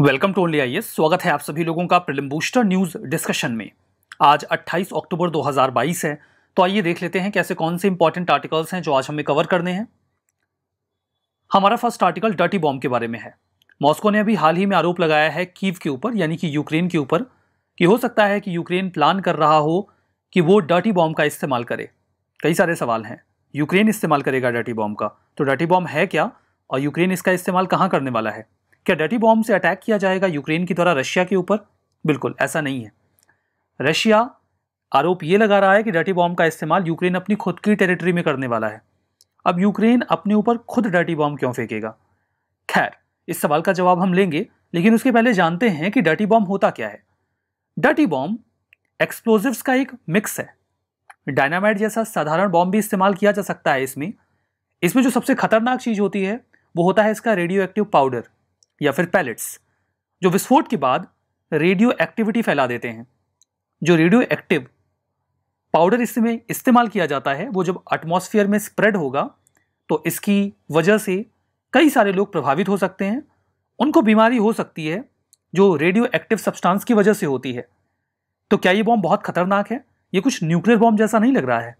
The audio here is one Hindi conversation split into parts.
वेलकम टू ओनली आई स्वागत है आप सभी लोगों का प्रिलिम बूस्टर न्यूज़ डिस्कशन में आज 28 अक्टूबर 2022 है तो आइए देख लेते हैं कैसे कौन से इंपॉर्टेंट आर्टिकल्स हैं जो आज हमें कवर करने हैं हमारा फर्स्ट आर्टिकल डर्टी बॉम्ब के बारे में है मॉस्को ने अभी हाल ही में आरोप लगाया है कीव के ऊपर यानी कि यूक्रेन के ऊपर कि हो सकता है कि यूक्रेन प्लान कर रहा हो कि वो डर्टी बॉम्ब का इस्तेमाल करे कई सारे सवाल हैं यूक्रेन इस्तेमाल करेगा डर्टी बॉम्ब का तो डर्टी बॉम्ब है क्या और यूक्रेन इसका इस्तेमाल कहाँ करने वाला है क्या डटी बॉम्ब से अटैक किया जाएगा यूक्रेन की द्वारा रशिया के ऊपर बिल्कुल ऐसा नहीं है रशिया आरोप ये लगा रहा है कि डटी बॉम्ब का इस्तेमाल यूक्रेन अपनी खुद की टेरिटरी में करने वाला है अब यूक्रेन अपने ऊपर खुद डटी बॉम्ब क्यों फेंकेगा खैर इस सवाल का जवाब हम लेंगे लेकिन उसके पहले जानते हैं कि डटी बॉम्ब होता क्या है डटी बॉम्ब एक्सप्लोजिव्स का एक मिक्स है डायनामाइट जैसा साधारण बॉम्ब भी इस्तेमाल किया जा सकता है इसमें इसमें जो सबसे खतरनाक चीज़ होती है वो होता है इसका रेडियो एक्टिव पाउडर या फिर पैलेट्स जो विस्फोट के बाद रेडियो एक्टिविटी फैला देते हैं जो रेडियो एक्टिव पाउडर इसमें इस्तेमाल किया जाता है वो जब एटमॉस्फेयर में स्प्रेड होगा तो इसकी वजह से कई सारे लोग प्रभावित हो सकते हैं उनको बीमारी हो सकती है जो रेडियो एक्टिव सब्सटेंस की वजह से होती है तो क्या ये बॉम्ब बहुत खतरनाक है ये कुछ न्यूक्लियर बॉम्ब जैसा नहीं लग रहा है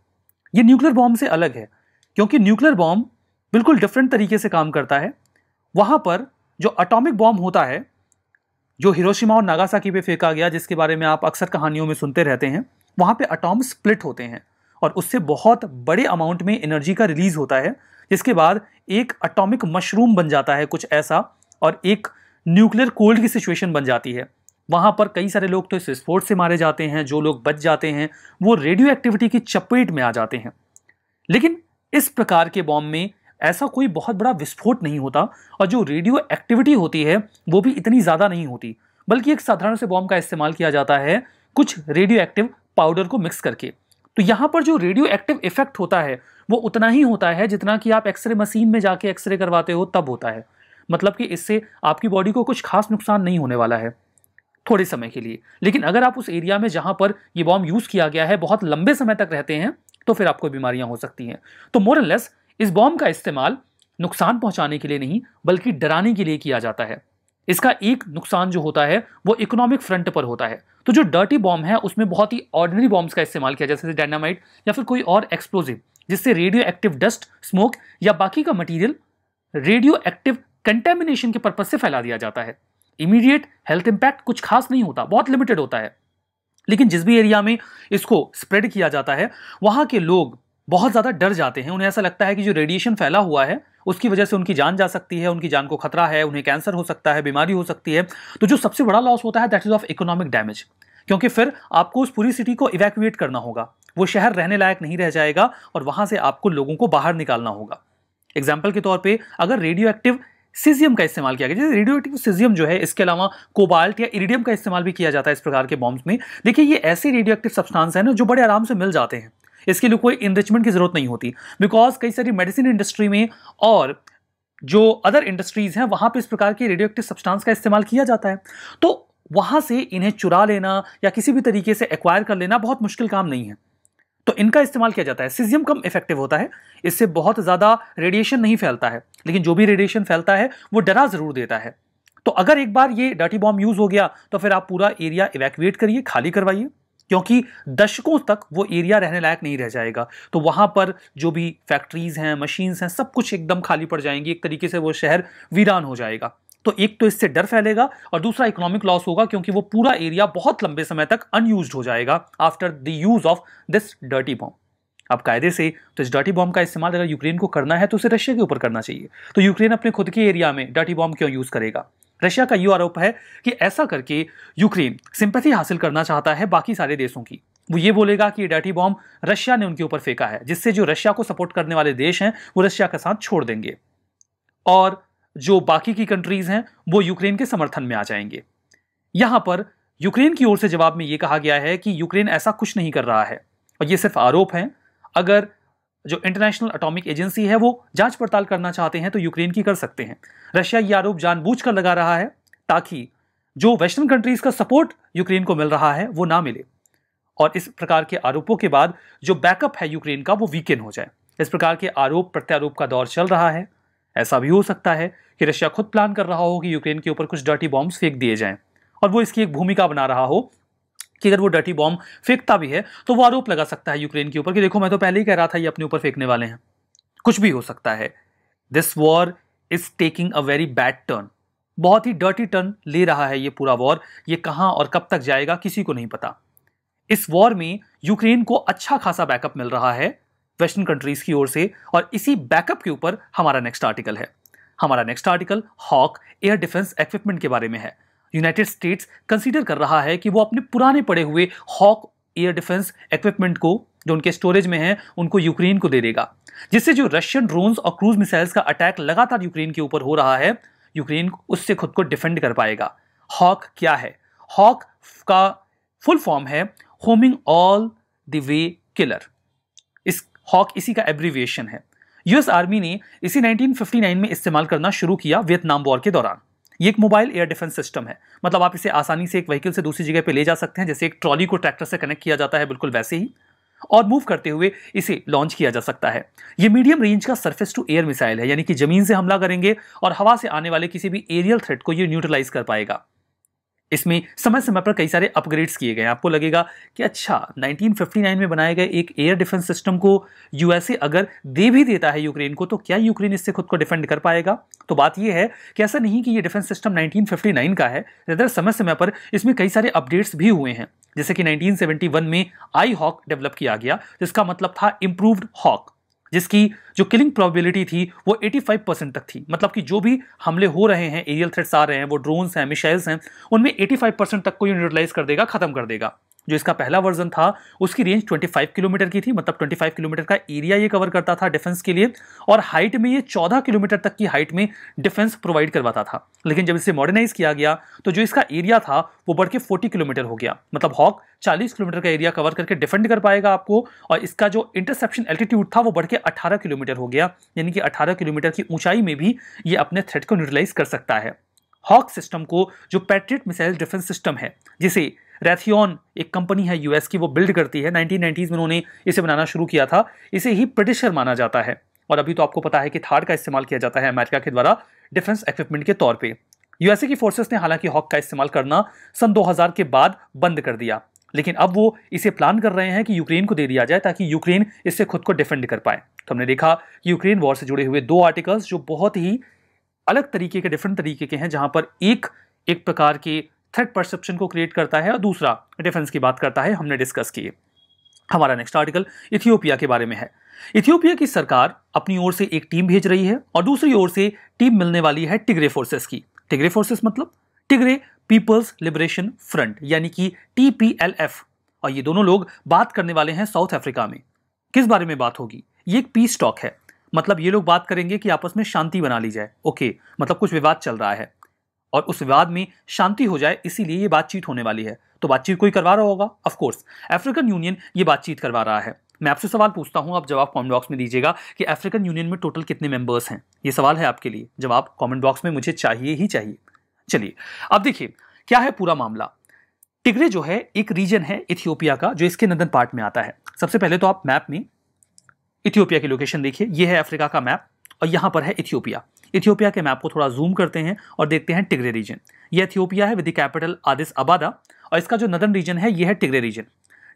ये न्यूक्लियर बॉम्ब से अलग है क्योंकि न्यूक्लियर बॉम्ब बिल्कुल डिफरेंट तरीके से काम करता है वहाँ पर जो अटोमिक बॉम्ब होता है जो हिरोशिमा और नागासाकी पे फेंका गया जिसके बारे में आप अक्सर कहानियों में सुनते रहते हैं वहाँ पे अटोम स्प्लिट होते हैं और उससे बहुत बड़े अमाउंट में एनर्जी का रिलीज़ होता है जिसके बाद एक अटोमिक मशरूम बन जाता है कुछ ऐसा और एक न्यूक्लियर कोल्ड की सिचुएशन बन जाती है वहाँ पर कई सारे लोग तो इस विस्फोट से मारे जाते हैं जो लोग बच जाते हैं वो रेडियो एक्टिविटी की चपेट में आ जाते हैं लेकिन इस प्रकार के बॉम्ब में ऐसा कोई बहुत बड़ा विस्फोट नहीं होता और जो रेडियो एक्टिविटी होती है वो भी इतनी ज़्यादा नहीं होती बल्कि एक साधारण से बॉम्ब का इस्तेमाल किया जाता है कुछ रेडियो एक्टिव पाउडर को मिक्स करके तो यहाँ पर जो रेडियो एक्टिव इफेक्ट होता है वो उतना ही होता है जितना कि आप एक्सरे मशीन में जाके एक्सरे करवाते हो तब होता है मतलब कि इससे आपकी बॉडी को कुछ खास नुकसान नहीं होने वाला है थोड़े समय के लिए लेकिन अगर आप उस एरिया में जहाँ पर ये बॉम्ब यूज़ किया गया है बहुत लंबे समय तक रहते हैं तो फिर आपको बीमारियाँ हो सकती हैं तो मोर लेस इस बॉम्ब का इस्तेमाल नुकसान पहुंचाने के लिए नहीं बल्कि डराने के लिए किया जाता है इसका एक नुकसान जो होता है वो इकोनॉमिक फ्रंट पर होता है तो जो डर्टी बॉम्ब है उसमें बहुत ही ऑर्डनरी बॉम्ब्स का इस्तेमाल किया जैसे डायनामाइट या फिर कोई और एक्सप्लोजिव जिससे रेडियो एक्टिव डस्ट स्मोक या बाकी का मटीरियल रेडियो एक्टिव कंटेमिनेशन के पर्पज से फैला दिया जाता है इमीडिएट हेल्थ इंपैक्ट कुछ खास नहीं होता बहुत लिमिटेड होता है लेकिन जिस भी एरिया में इसको स्प्रेड किया जाता है वहाँ के लोग बहुत ज़्यादा डर जाते हैं उन्हें ऐसा लगता है कि जो रेडिएशन फैला हुआ है उसकी वजह से उनकी जान जा सकती है उनकी जान को खतरा है उन्हें कैंसर हो सकता है बीमारी हो सकती है तो जो सबसे बड़ा लॉस होता है that is of economic damage क्योंकि फिर आपको उस पूरी सिटी को इवैक्यूएट करना होगा वो शहर रहने लायक नहीं रह जाएगा और वहाँ से आपको लोगों को बाहर निकालना होगा एग्जाम्पल के तौर पर अगर रेडियो एक्टिव सीजियम का इस्तेमाल किया गया जैसे रेडियो एक्टिव सीजियम जो है इसके अलावा कोबाल्ट या इरिडियम का इस्तेमाल भी किया जाता है इस प्रकार के बॉम्ब्स में देखिए ये ऐसे रेडियो एक्टिव सब्सटांस हैं ना जो बड़े आराम से मिल जाते हैं इसके लिए कोई इनरिचमेंट की ज़रूरत नहीं होती बिकॉज कई सारी मेडिसिन इंडस्ट्री में और जो अदर इंडस्ट्रीज़ हैं वहाँ पर इस प्रकार के रेडियो एक्टिव सब्सटेंस का इस्तेमाल किया जाता है तो वहाँ से इन्हें चुरा लेना या किसी भी तरीके से एक्वायर कर लेना बहुत मुश्किल काम नहीं है तो इनका इस्तेमाल किया जाता है सिजियम कम इफेक्टिव होता है इससे बहुत ज़्यादा रेडिएशन नहीं फैलता है लेकिन जो भी रेडिएशन फैलता है वो डरा ज़रूर देता है तो अगर एक बार ये डर्टी बॉम्ब यूज़ हो गया तो फिर आप पूरा एरिया इवैक्यूएट करिए खाली करवाइए क्योंकि दशकों तक वो एरिया रहने लायक नहीं रह जाएगा तो वहाँ पर जो भी फैक्ट्रीज़ हैं मशीन्स हैं सब कुछ एकदम खाली पड़ जाएंगी एक तरीके से वो शहर वीरान हो जाएगा तो एक तो इससे डर फैलेगा और दूसरा इकोनॉमिक लॉस होगा क्योंकि वो पूरा एरिया बहुत लंबे समय तक अनयूज हो जाएगा after the use of this dirty bomb अब कायदे से तो इस डर्टी बॉम्ब का इस्तेमाल अगर यूक्रेन को करना है तो उसे रशिया के ऊपर करना चाहिए तो यूक्रेन अपने खुद के एरिया में डर्टी बॉम्ब क्यों यूज़ करेगा रशिया का यू आरोप है कि ऐसा करके यूक्रेन सिंपथी हासिल करना चाहता है बाकी सारे देशों की वो ये बोलेगा कि डैटी बॉम्ब रशिया ने उनके ऊपर फेंका है जिससे जो रशिया को सपोर्ट करने वाले देश हैं वो रशिया का साथ छोड़ देंगे और जो बाकी की कंट्रीज हैं वो यूक्रेन के समर्थन में आ जाएंगे यहां पर यूक्रेन की ओर से जवाब में यह कहा गया है कि यूक्रेन ऐसा कुछ नहीं कर रहा है और ये सिर्फ आरोप है अगर जो इंटरनेशनल अटोमिक एजेंसी है वो जांच पड़ताल करना चाहते हैं तो यूक्रेन की कर सकते हैं रशिया ये आरोप जानबूझकर लगा रहा है ताकि जो वेस्टर्न कंट्रीज का सपोर्ट यूक्रेन को मिल रहा है वो ना मिले और इस प्रकार के आरोपों के बाद जो बैकअप है यूक्रेन का वो वीकेंड हो जाए इस प्रकार के आरोप प्रत्यारोप का दौर चल रहा है ऐसा भी हो सकता है कि रशिया खुद प्लान कर रहा हो कि यूक्रेन के ऊपर कुछ डर्टी बॉम्ब्स फेंक दिए जाएं और वो इसकी एक भूमिका बना रहा हो कि अगर वो डर्टी बॉम्ब फेंकता भी है तो वो आरोप लगा सकता है यूक्रेन के ऊपर कि देखो मैं तो पहले ही कह रहा था ये अपने ऊपर फेंकने वाले हैं कुछ भी हो सकता है this war is taking a very bad turn बहुत ही डर्टी टर्न ले रहा है ये पूरा वॉर ये कहाँ और कब तक जाएगा किसी को नहीं पता इस वॉर में यूक्रेन को अच्छा खासा बैकअप मिल रहा है वेस्टर्न कंट्रीज की ओर से और इसी बैकअप के ऊपर हमारा नेक्स्ट आर्टिकल है हमारा next article Hawk air defence equipment के बारे में है यूनाइटेड स्टेट्स कंसीडर कर रहा है कि वो अपने पुराने पड़े हुए हॉक एयर डिफेंस इक्विपमेंट को जो उनके स्टोरेज में है उनको यूक्रेन को दे देगा जिससे जो रशियन ड्रोन्स और क्रूज मिसाइल्स का अटैक लगातार यूक्रेन के ऊपर हो रहा है यूक्रेन उससे खुद को डिफेंड कर पाएगा हॉक क्या है हॉक का फुल फॉर्म है homing all the way killer इस हॉक इसी का एब्रीविएशन है यूएस आर्मी ने इसी 1959 में इस्तेमाल करना शुरू किया वियतनाम वॉर के दौरान ये एक मोबाइल एयर डिफेंस सिस्टम है मतलब आप इसे आसानी से एक व्हीकल से दूसरी जगह पे ले जा सकते हैं जैसे एक ट्रॉली को ट्रैक्टर से कनेक्ट किया जाता है बिल्कुल वैसे ही और मूव करते हुए इसे लॉन्च किया जा सकता है ये मीडियम रेंज का सरफेस टू एयर मिसाइल है यानी कि जमीन से हमला करेंगे और हवा से आने वाले किसी भी एरियल थ्रेट को ये न्यूट्रलाइज कर पाएगा इसमें समय समय पर कई सारे अपग्रेड्स किए गए आपको लगेगा कि अच्छा 1959 में बनाए गए एक एयर डिफेंस सिस्टम को यूएसए अगर दे भी देता है यूक्रेन को तो क्या यूक्रेन इससे खुद को डिफेंड कर पाएगा तो बात यह है कि ऐसा नहीं कि ये डिफेंस सिस्टम 1959 का है ज़्यादा समय समय पर इसमें कई सारे अपडेट्स भी हुए हैं जैसे कि 1971 में आई हॉक डेवलप किया गया जिसका मतलब था इम्प्रूव्ड हॉक जिसकी जो किलिंग प्रोबेबिलिटी थी वो 85 परसेंट तक थी मतलब कि जो भी हमले हो रहे हैं एरियल थ्रेट्स आ रहे हैं वो ड्रोन्स हैं मिसाइल्स हैं उनमें 85 परसेंट तक को यूनिटलाइज कर देगा खत्म कर देगा जो इसका पहला वर्जन था उसकी रेंज 25 किलोमीटर की थी मतलब 25 किलोमीटर का एरिया ये कवर करता था डिफेंस के लिए और हाइट में ये 14 किलोमीटर तक की हाइट में डिफेंस प्रोवाइड करवाता था लेकिन जब इसे मॉडर्नाइज किया गया तो जो इसका एरिया था वो बढ़ के फोर्टी किलोमीटर हो गया मतलब हॉक 40 किलोमीटर का एरिया कवर करके डिफेंड कर पाएगा आपको और इसका जो इंटरसेप्शन एल्टीट्यूड था वो बढ़ के अठारह किलोमीटर किलोमीटर हो गया यानी कि 18 किलोमीटर की ऊंचाई में भी ये अपने थ्रेट को न्यूट्रलाइज कर सकता है हॉक सिस्टम को जो पैट्रिट मिसाइल डिफेंस सिस्टम है जिसे रैथियन एक कंपनी है यूएस की वो बिल्ड करती है नाइनटीन में उन्होंने इसे बनाना शुरू किया था इसे ही प्रिटिशर माना जाता है और अभी तो आपको पता है कि थार का इस्तेमाल किया जाता है अमेरिका के द्वारा डिफेंस इक्विपमेंट के तौर पर यूएसए की फोर्सेस ने हालांकि हॉक का इस्तेमाल करना सन 2000 के बाद बंद कर दिया लेकिन अब वो इसे प्लान कर रहे हैं कि यूक्रेन को दे दिया जाए ताकि यूक्रेन इससे खुद को डिफेंड कर पाए तो हमने देखा यूक्रेन वॉर से जुड़े हुए दो आर्टिकल्स जो बहुत ही अलग तरीके के डिफरेंट तरीके के हैं जहां पर एक एक प्रकार के थ्रेट परसेप्शन को क्रिएट करता है और दूसरा डिफेंस की बात करता है हमने डिस्कस किए हमारा नेक्स्ट आर्टिकल इथियोपिया के बारे में है इथियोपिया की सरकार अपनी ओर से एक टीम भेज रही है और दूसरी ओर से टीम मिलने वाली है टिग्रे फोर्सेस की टिग्रे फोर्सेस मतलब टिगरे पीपल्स लिबरेशन फ्रंट यानी कि टीपीएलएफ और ये दोनों लोग बात करने वाले हैं साउथ अफ्रीका में किस बारे में बात होगी ये एक पीस टॉक है मतलब ये लोग बात करेंगे कि आपस में शांति बना ली जाए ओके मतलब कुछ विवाद चल रहा है और उस विवाद में शांति हो जाए इसीलिए ये बातचीत होने वाली है तो बातचीत कोई करवा रहा होगा कोर्स अफ्रीकन यूनियन ये बातचीत करवा रहा है मैं आपसे सवाल पूछता हूँ आप जवाब कमेंट बॉक्स में दीजिएगा कि अफ्रीकन यूनियन में टोटल कितने मेंबर्स हैं ये सवाल है आपके लिए जवाब कमेंट बॉक्स में मुझे चाहिए ही चाहिए चलिए अब देखिए क्या है पूरा मामला टिगरे जो है एक रीजन है इथियोपिया का जो इसके नंदन पार्ट में आता है सबसे पहले तो आप मैप में इथियोपिया की लोकेशन देखिए ये है अफ्रीका का मैप और यहाँ पर है इथियोपिया इथियोपिया के मैप को थोड़ा जूम करते हैं और देखते हैं टिगरे रीजन ये इथियोपिया है विद कैपिटल आदिस अबादा और इसका जो नदन रीजन है ये है टिगरे रीजन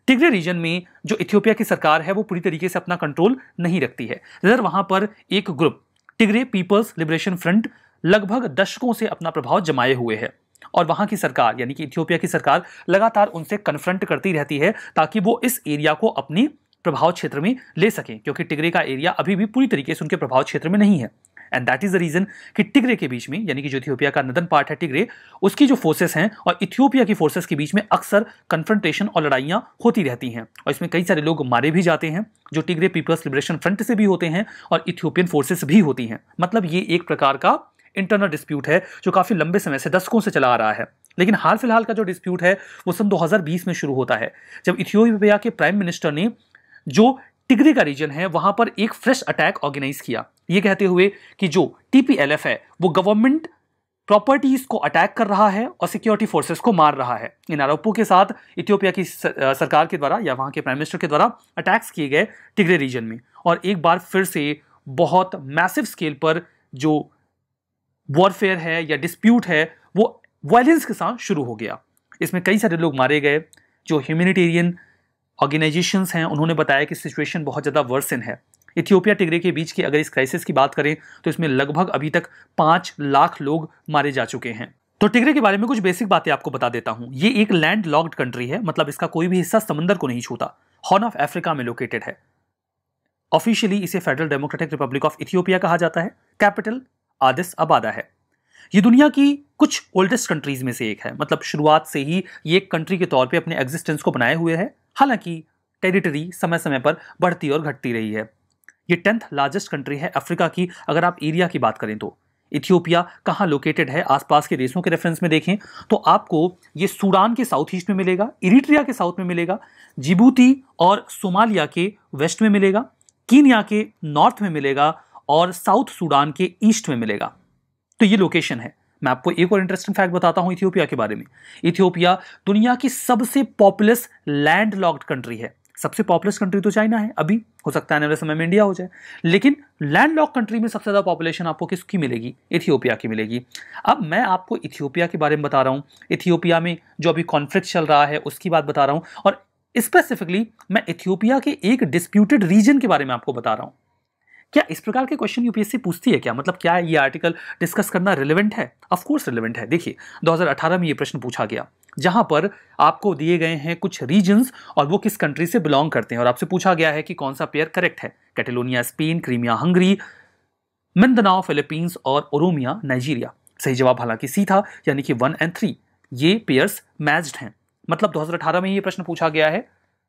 टिगरे रीजन में जो इथियोपिया की सरकार है वो पूरी तरीके से अपना कंट्रोल नहीं रखती है इधर वहाँ पर एक group Tigray people's liberation front लगभग दशकों से अपना प्रभाव जमाए हुए है और वहाँ की सरकार यानी कि इथियोपिया की सरकार लगातार उनसे कन्फ्रंट करती रहती है ताकि वो इस एरिया को अपनी प्रभाव क्षेत्र में ले सकें क्योंकि टिगरे का एरिया अभी भी पूरी तरीके से उनके प्रभाव क्षेत्र में नहीं है and that is the reason कि टिगरे के बीच में यानी कि जो इथियोपिया का नदन पार्ट है टिगरे उसकी जो फोर्सेस हैं और इथियोपिया की फोर्सेस के बीच में अक्सर कन्फ्रंटेशन और लड़ाइयाँ होती रहती हैं और इसमें कई सारे लोग मारे भी जाते हैं जो टिगरे पीपल्स लिबरेशन फ्रंट से भी होते हैं और इथियोपियन फोर्सेस भी होती हैं मतलब ये एक प्रकार का इंटरनल डिस्प्यूट है जो काफ़ी लंबे समय से दशकों से चला आ रहा है लेकिन हाल फिलहाल का जो डिस्प्यूट है वो सन 2020 में शुरू होता है जब इथियोपिया के प्राइम मिनिस्टर ने जो टिगरी का रीजन है वहाँ पर एक फ्रेश अटैक ऑर्गेनाइज किया ये कहते हुए कि जो टी है वो गवर्नमेंट प्रॉपर्टीज को अटैक कर रहा है और सिक्योरिटी फोर्सेस को मार रहा है इन आरोपों के साथ इथियोपिया की सरकार के द्वारा या वहाँ के प्राइम मिनिस्टर के द्वारा अटैक्स किए गए टिगरे रीजन में और एक बार फिर से बहुत मैसिव स्केल पर जो वॉरफेयर है या डिस्प्यूट है वो वायलेंस के साथ शुरू हो गया इसमें कई सारे लोग मारे गए जो ह्यूमिनिटेरियन ऑर्गेनाइजेशन हैं उन्होंने बताया कि सिचुएशन बहुत ज़्यादा वर्सन है इथियोपिया टिगरे के बीच की अगर इस क्राइसिस की बात करें तो इसमें लगभग अभी तक पाँच लाख लोग मारे जा चुके हैं तो टिगरे के बारे में कुछ बेसिक बातें आपको बता देता हूँ ये एक लैंड लॉक्ड कंट्री है मतलब इसका कोई भी हिस्सा समंदर को नहीं छूता हॉर्न ऑफ अफ्रीका में लोकेटेड है ऑफिशियली इसे federal democratic republic of Ethiopia कहा जाता है कैपिटल आदिस आबादा है ये दुनिया की कुछ ओल्डेस्ट कंट्रीज़ में से एक है मतलब शुरुआत से ही ये एक कंट्री के तौर पे अपने एग्जिस्टेंस को बनाए हुए है हालांकि टेरिटरी समय समय पर बढ़ती और घटती रही है ये टेंथ लार्जेस्ट कंट्री है अफ्रीका की अगर आप एरिया की बात करें तो इथियोपिया कहाँ लोकेटेड है आसपास के देशों के रेफरेंस में देखें तो आपको ये सूडान के साउथ ईस्ट में मिलेगा इरिट्रिया के साउथ में मिलेगा जिबूती और सोमालिया के वेस्ट में मिलेगा कीनिया के नॉर्थ में मिलेगा और साउथ सूडान के ईस्ट में मिलेगा तो ये लोकेशन है मैं आपको एक और इंटरेस्टिंग फैक्ट बताता हूँ इथियोपिया के बारे में इथियोपिया दुनिया की सबसे पॉपुलस लैंड लॉक्ड कंट्री है सबसे पॉपुलस कंट्री तो चाइना है अभी हो सकता है आने वाले समय में इंडिया हो जाए लेकिन लैंड लॉक कंट्री में सबसे ज़्यादा पॉपुलेशन आपको किसकी मिलेगी इथियोपिया की मिलेगी अब मैं आपको इथियोपिया के बारे में बता रहा हूँ इथियोपिया में जो अभी कॉन्फ्लिक्ट चल रहा है उसकी बात बता रहा हूँ और स्पेसिफिकली मैं इथियोपिया के एक डिस्प्यूटेड रीजन के बारे में आपको बता रहा हूँ क्या इस प्रकार के क्वेश्चन यूपीएससी पूछती है क्या मतलब क्या ये आर्टिकल डिस्कस करना रिलेवेंट है ऑफकोर्स रिलेवेंट है देखिए 2018 में ये प्रश्न पूछा गया जहां पर आपको दिए गए हैं कुछ रीजन्स और वो किस कंट्री से बिलोंग करते हैं और आपसे पूछा गया है कि कौन सा पेयर करेक्ट है Catalonia Spain Crimea Hungary Mindanao Philippines और ओरोमिया नाइजीरिया सही जवाब हालांकि सी था यानी कि वन एंड थ्री ये पेयर्स मैच्ड हैं मतलब 2018 में ये प्रश्न पूछा गया है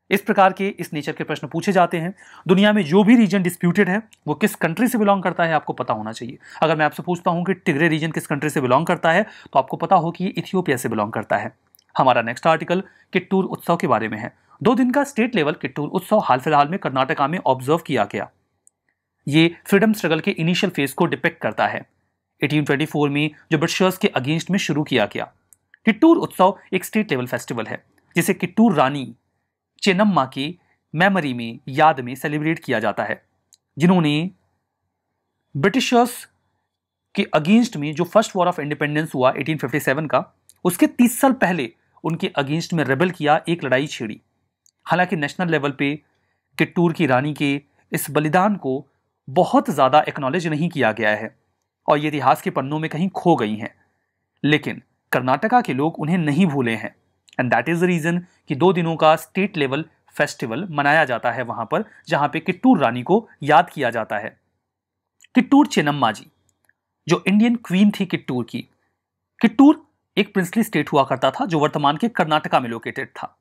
इस प्रकार के इस नेचर के प्रश्न पूछे जाते हैं दुनिया में जो भी रीजन डिस्प्यूटेड है वो किस कंट्री से बिलोंग करता है आपको पता होना चाहिए अगर मैं आपसे पूछता हूँ कि टिगरे रीजन किस कंट्री से बिलोंग करता है तो आपको पता हो कि ये इथियोपिया से बिलोंग करता है हमारा नेक्स्ट आर्टिकल किट्टूर उत्सव के बारे में है दो दिन का स्टेट लेवल किट्टूर उत्सव हाल फिलहाल में कर्नाटका में ऑब्जर्व किया गया ये फ्रीडम स्ट्रगल के इनिशियल फेज को डिपेक्ट करता है 1824 में जो ब्रिटिशर्स के अगेंस्ट में शुरू किया गया किट्टूर उत्सव एक स्टेट लेवल फेस्टिवल है जिसे किट्टूर रानी चेनम्मा की मेमोरी में याद में सेलिब्रेट किया जाता है जिन्होंने ब्रिटिशर्स के अगेंस्ट में जो फर्स्ट वॉर ऑफ इंडिपेंडेंस हुआ 1857 का उसके तीस साल पहले उनके अगेंस्ट में रेबल किया एक लड़ाई छेड़ी हालांकि नेशनल लेवल पे किट्टूर की रानी के इस बलिदान को बहुत ज़्यादा एक्नॉलेज नहीं किया गया है और ये इतिहास के पन्नों में कहीं खो गई हैं लेकिन कर्नाटका के लोग उन्हें नहीं भूले हैं and that is the reason कि दो दिनों का स्टेट लेवल फेस्टिवल मनाया जाता है वहाँ पर जहाँ पे किट्टूर रानी को याद किया जाता है किट्टूर चेनम्मा जी जो इंडियन क्वीन थी किट्टूर की किट्टूर एक प्रिंसली स्टेट हुआ करता था जो वर्तमान के कर्नाटका में लोकेटेड था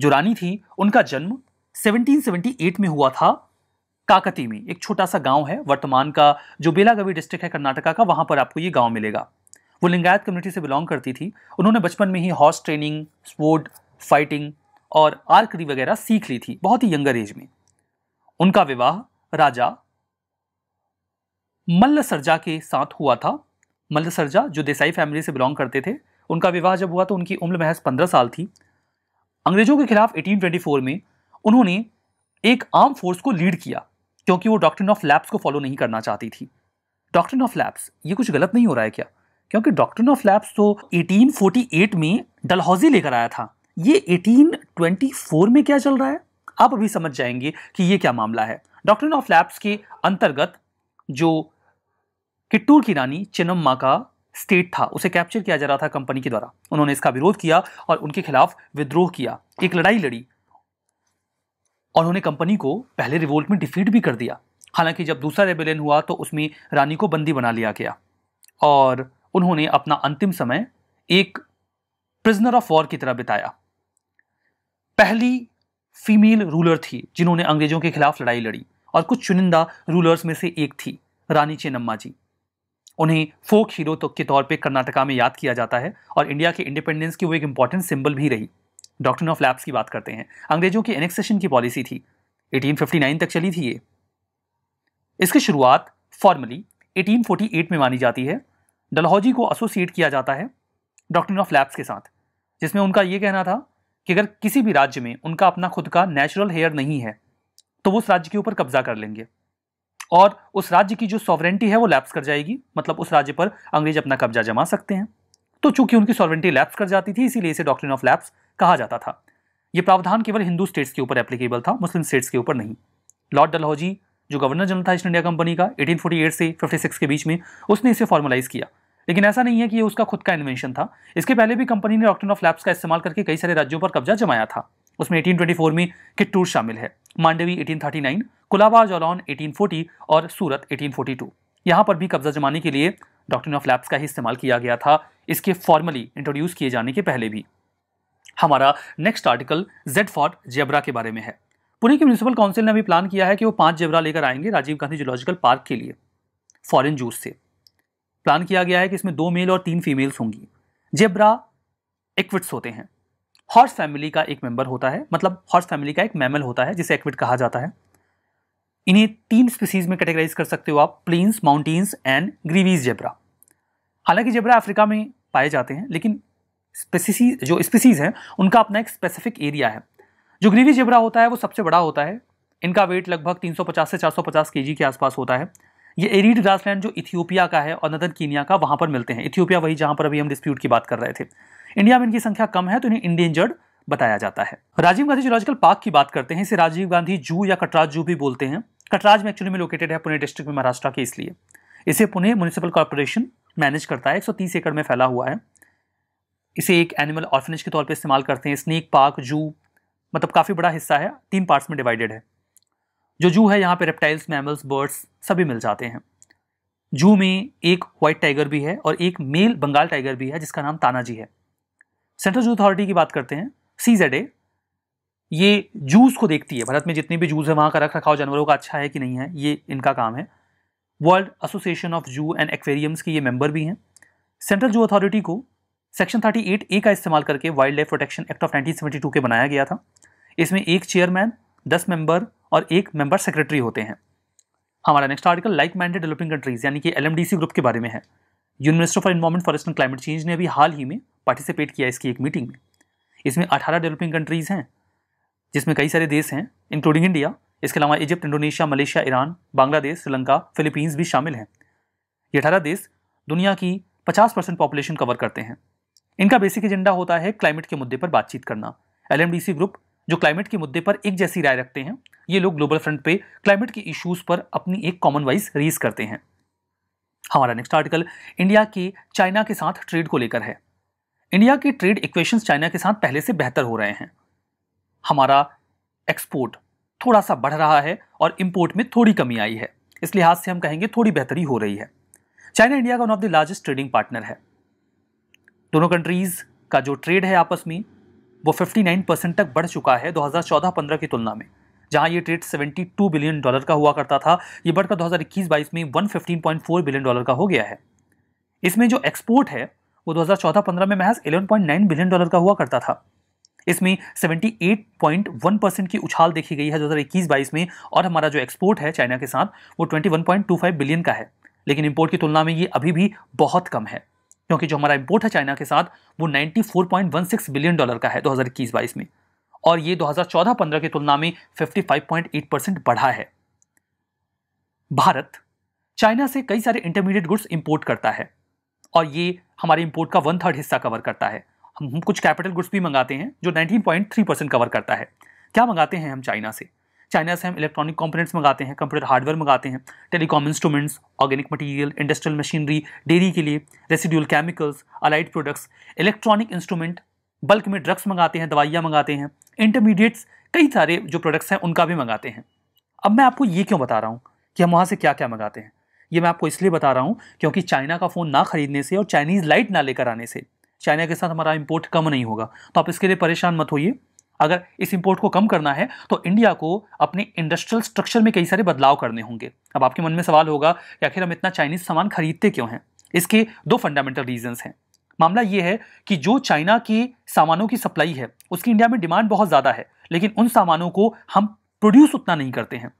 जो रानी थी उनका जन्म 1778 में हुआ था काकती में एक छोटा सा गांव है वर्तमान का जो बेलागवी डिस्ट्रिक्ट है कर्नाटका का वहां पर आपको ये गांव मिलेगा वो लिंगायत कम्युनिटी से बिलोंग करती थी उन्होंने बचपन में ही हॉर्स ट्रेनिंग स्पोर्ट फाइटिंग और आर्करी वगैरह सीख ली थी बहुत ही यंगर एज में उनका विवाह राजा मल्ल सरजा के साथ हुआ था मल्ल सरजा जो देसाई फैमिली से बिलोंग करते थे उनका विवाह जब हुआ तो उनकी उम्र महज पंद्रह साल थी अंग्रेजों के खिलाफ 1824 में उन्होंने एक आर्म फोर्स को लीड किया क्योंकि वो डॉक्टर ऑफ लैब्स को फॉलो नहीं करना चाहती थी डॉक्ट्रिन ऑफ लैब्स ये कुछ गलत नहीं हो रहा है क्या क्योंकि डॉक्ट्रिन ऑफ लैब्स तो 1848 में डलहौजी लेकर आया था ये 1824 में क्या चल रहा है आप अभी समझ जाएंगे कि ये क्या मामला है डॉक्ट्रिन ऑफ लैब्स के अंतर्गत जो किट्टूर की रानी चिनम्मा का स्टेट था उसे कैप्चर किया जा रहा था कंपनी के द्वारा उन्होंने इसका विरोध किया और उनके खिलाफ विद्रोह किया एक लड़ाई लड़ी और उन्होंने कंपनी को पहले रिवोल्ट में डिफीट भी कर दिया हालांकि जब दूसरा रेबेलियन हुआ तो उसमें रानी को बंदी बना लिया गया और उन्होंने अपना अंतिम समय एक प्रिजनर ऑफ वॉर की तरह बिताया पहली फीमेल रूलर थी जिन्होंने अंग्रेजों के खिलाफ लड़ाई लड़ी और कुछ चुनिंदा रूलर्स में से एक थी रानी चेनम्मा जी उन्हें फोक हीरो तो के तौर पे कर्नाटका में याद किया जाता है और इंडिया के इंडिपेंडेंस की वो एक इंपॉर्टेंट सिंबल भी रही डॉक्टर ऑफ लैब्स की बात करते हैं अंग्रेजों की एनेक्सेशन की पॉलिसी थी 1859 तक चली थी ये इसकी शुरुआत फॉर्मली 1848 में मानी जाती है डलहौजी को एसोसिएट किया जाता है डॉक्ट्रिन ऑफ लैब्स के साथ जिसमें उनका ये कहना था कि अगर किसी भी राज्य में उनका अपना खुद का नेचुरल हेयर नहीं है तो वो उस राज्य के ऊपर कब्जा कर लेंगे और उस राज्य की जो सॉवरेंटी है वो लैप्स कर जाएगी मतलब उस राज्य पर अंग्रेज अपना कब्जा जमा सकते हैं तो चूंकि उनकी सॉवरेंटी लैप्स कर जाती थी इसीलिए इसे डॉक्ट्रिन ऑफ लैप्स कहा जाता था ये प्रावधान केवल हिंदू स्टेट्स के ऊपर एप्लीकेबल था मुस्लिम स्टेट्स के ऊपर नहीं लॉर्ड डलहौजी जो गवर्नर जनरल था ईस्ट इंडिया कंपनी का 1848 से 56 के बीच में उसने इसे फॉर्मलाइज किया लेकिन ऐसा नहीं है कि ये उसका खुद का इन्वेंशन था इसके पहले भी कंपनी ने डॉक्टर ऑफ लैब्स का इस्तेमाल करके कई सारे राज्यों पर कब्जा जमाया था उसमें 1824 में किट्टूर शामिल है मांडवी 1839, कुलाबा जौलॉन 1840 और सूरत 1842। यहाँ पर भी कब्जा जमाने के लिए डॉक्टर ऑफ लैब्स का ही इस्तेमाल किया गया था इसके फॉर्मली इंट्रोड्यूस किए जाने के पहले भी हमारा next article Z for zebra के बारे में है पुणे की म्यूनसिपल काउंसिल ने अभी प्लान किया है कि वो पांच जेबरा लेकर आएंगे राजीव गांधी जूलॉजिकल पार्क के लिए फॉरेन जूस से प्लान किया गया है कि इसमें दो मेल और तीन फीमेल्स होंगी जेबरा एक्विट्स होते हैं हॉर्स फैमिली का एक मेंबर होता है मतलब हॉर्स फैमिली का एक मैमल होता है जिसे एक्विट कहा जाता है इन्हें तीन स्पीसीज में कैटेगराइज कर सकते हो आप plains mountains and Grevy's zebra हालांकि जेबरा अफ्रीका में पाए जाते हैं लेकिन स्पेसिस जो स्पीसीज हैं उनका अपना एक स्पेसिफिक एरिया है जो ग्रीवी जेबरा होता है वो सबसे बड़ा होता है इनका वेट लगभग 350 से 450 केजी के आसपास होता है ये एरिड ग्रासलैंड जो इथियोपिया का है और नदन कीनिया का वहाँ पर मिलते हैं इथियोपिया वही जहाँ पर अभी हम डिस्प्यूट की बात कर रहे थे इंडिया में इनकी संख्या कम है तो इन्हें इंडेंजर्ड बताया जाता है राजीव गांधी जूलॉजिकल पार्क की बात करते हैं इसे राजीव गांधी जू या कटराज जू भी बोलते हैं कटराज में एक्चुअली में लोकेटेड है पुणे डिस्ट्रिक्ट में महाराष्ट्र के इसलिए इसे पुणे म्यूनिसिपल कॉरपोरेशन मैनेज करता है 130 एकड़ में फैला हुआ है इसे एक एनिमल ऑर्फिनेज के तौर पर इस्तेमाल करते हैं स्नेक पार्क जू मतलब काफ़ी बड़ा हिस्सा है तीन पार्ट्स में डिवाइडेड है जो जू है यहाँ पे रेप्टाइल्स मैमल्स बर्ड्स सभी मिल जाते हैं जू में एक वाइट टाइगर भी है और एक मेल बंगाल टाइगर भी है जिसका नाम तानाजी है सेंट्रल जू अथॉरिटी की बात करते हैं सी जेड ए ये जूस को देखती है भारत में जितने भी जूस है वहाँ का रख रखाव जानवरों का अच्छा है कि नहीं है ये इनका काम है world association of zoo and aquariums के ये मेंबर भी हैं सेंट्रल जू अथॉरिटी को सेक्शन थर्टी एट ए का इस्तेमाल करके wildlife protection act of two के बनाया गया था इसमें एक चेयरमैन दस मेंबर और एक मेंबर सेक्रेटरी होते हैं हमारा next article like minded developing countries यानी कि एल ग्रुप के बारे में है university minister for environment forest and climate change ने अभी हाल ही में पार्टिसिपेट किया इसकी एक मीटिंग में इसमें अठारह डेवलपिंग कंट्रीज़ हैं जिसमें कई सारे देश हैं इंक्लूडिंग इंडिया इसके अलावा Egypt Indonesia Malaysia Iran Bangladesh Sri Lanka Philippines भी शामिल हैं ये अठारह देश दुनिया की पचास परसेंट पॉपुलेशन कवर करते हैं इनका बेसिक एजेंडा होता है क्लाइमेट के मुद्दे पर बातचीत करना एल ग्रुप जो क्लाइमेट के मुद्दे पर एक जैसी राय रखते हैं ये लोग ग्लोबल फ्रंट पे क्लाइमेट के इश्यूज पर अपनी एक कॉमन वॉइस रेज करते हैं हमारा नेक्स्ट आर्टिकल इंडिया के चाइना के साथ ट्रेड को लेकर है इंडिया के ट्रेड इक्वेशंस चाइना के साथ पहले से बेहतर हो रहे हैं हमारा एक्सपोर्ट थोड़ा सा बढ़ रहा है और इम्पोर्ट में थोड़ी कमी आई है इस लिहाज से हम कहेंगे थोड़ी बेहतरी हो रही है चाइना इंडिया का one of the largest trading partner है दोनों कंट्रीज़ का जो ट्रेड है आपस में वो 59 परसेंट तक बढ़ चुका है 2014-15 की तुलना में जहां ये ट्रेड 72 बिलियन डॉलर का हुआ करता था ये बढ़कर 2021-22 में 115.4 बिलियन डॉलर का हो गया है इसमें जो एक्सपोर्ट है वो 2014-15 में महज 11.9 बिलियन डॉलर का हुआ करता था इसमें 78.1 परसेंट की उछाल देखी गई है 2021-22 में और हमारा जो एक्सपोर्ट है चाइना के साथ वो 21.25 बिलियन का है लेकिन इम्पोर्ट की तुलना में ये अभी भी बहुत कम है क्योंकि जो हमारा इम्पोर्ट है चाइना के साथ वो 94.16 बिलियन डॉलर का है दो हज़ार इक्कीस बाईस में और ये 2014-15 की तुलना में 55.8 परसेंट बढ़ा है भारत चाइना से कई सारे इंटरमीडिएट गुड्स इंपोर्ट करता है और ये हमारे इंपोर्ट का वन थर्ड हिस्सा कवर करता है हम कुछ कैपिटल गुड्स भी मंगाते हैं जो 19.3 परसेंट कवर करता है क्या मंगाते हैं हम चाइना से चाइना से हम इलेक्ट्रॉनिक कंपोनेंट्स मंगाते हैं कंप्यूटर हार्डवेयर मंगाते हैं telecom instruments organic material industrial machinery dairy के लिए residual chemicals allied products electronic instrument bulk में ड्रग्स मंगाते हैं दवाइयाँ मंगाते हैं इंटरमीडिएट्स कई सारे जो प्रोडक्ट्स हैं उनका भी मंगाते हैं अब मैं आपको ये क्यों बता रहा हूँ कि हम वहाँ से क्या क्या मंगाते हैं ये मैं आपको इसलिए बता रहा हूँ क्योंकि चाइना का फ़ोन ना खरीदने से और चाइनीज़ लाइट ना लेकर आने से चाइना के साथ हमारा इम्पोर्ट कम नहीं होगा तो आप इसके लिए परेशान मत होइए अगर इस इंपोर्ट को कम करना है तो इंडिया को अपने इंडस्ट्रियल स्ट्रक्चर में कई सारे बदलाव करने होंगे अब आपके मन में सवाल होगा कि आखिर हम इतना चाइनीज सामान खरीदते क्यों हैं इसके दो फंडामेंटल रीजंस हैं मामला ये है कि जो चाइना के सामानों की सप्लाई है उसकी इंडिया में डिमांड बहुत ज़्यादा है लेकिन उन सामानों को हम प्रोड्यूस उतना नहीं करते हैं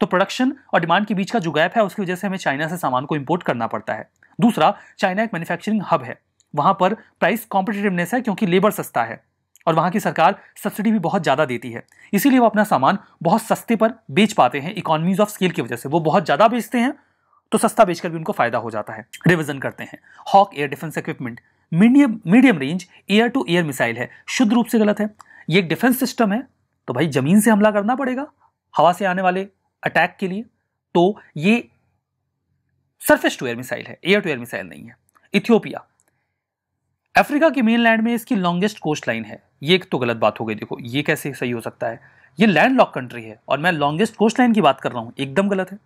तो प्रोडक्शन और डिमांड के बीच का जो गैप है उसकी वजह से हमें चाइना से सामान को इम्पोर्ट करना पड़ता है दूसरा चाइना एक मैन्युफैक्चरिंग हब है वहाँ पर प्राइस कॉम्पिटेटिवनेस है क्योंकि लेबर सस्ता है और वहाँ की सरकार सब्सिडी भी बहुत ज़्यादा देती है इसीलिए वो अपना सामान बहुत सस्ते पर बेच पाते हैं इकोनॉमीज ऑफ स्केल की वजह से वो बहुत ज़्यादा बेचते हैं तो सस्ता बेचकर भी उनको फ़ायदा हो जाता है रिविजन करते हैं Hawk air defence equipment medium medium range air to air missile है शुद्ध रूप से गलत है ये एक डिफेंस सिस्टम है तो भाई ज़मीन से हमला करना पड़ेगा हवा से आने वाले अटैक के लिए तो ये सरफेस टू एयर मिसाइल है एयर टू एयर मिसाइल नहीं है इथियोपिया अफ्रीका के मेन लैंड में इसकी लॉन्गेस्ट कोस्ट लाइन है ये एक तो गलत बात हो गई देखो ये कैसे सही हो सकता है ये लैंड लॉक कंट्री है और मैं लॉन्गेस्ट कोस्ट लाइन की बात कर रहा हूँ एकदम गलत है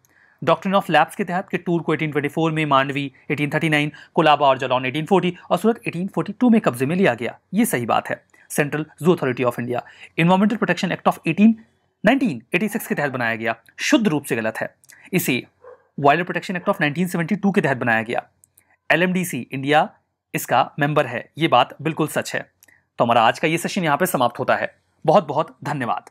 डॉक्ट्रिन ऑफ लैब्स के तहत के टूर को 1824 में मांडवी 1839 कोलाबा और जलौन 1840 और सूरत 1842 में कब्जे में लिया गया ये सही बात है central zoo authority of India environmental protection act of eighteen 1986 के तहत बनाया गया शुद्ध रूप से गलत है इसे वाइल्ड प्रोटेक्शन एक्ट ऑफ 1972 के तहत बनाया गया एल इंडिया इसका मेंबर है ये बात बिल्कुल सच है तो हमारा आज का ये सेशन यहाँ पे समाप्त होता है बहुत बहुत धन्यवाद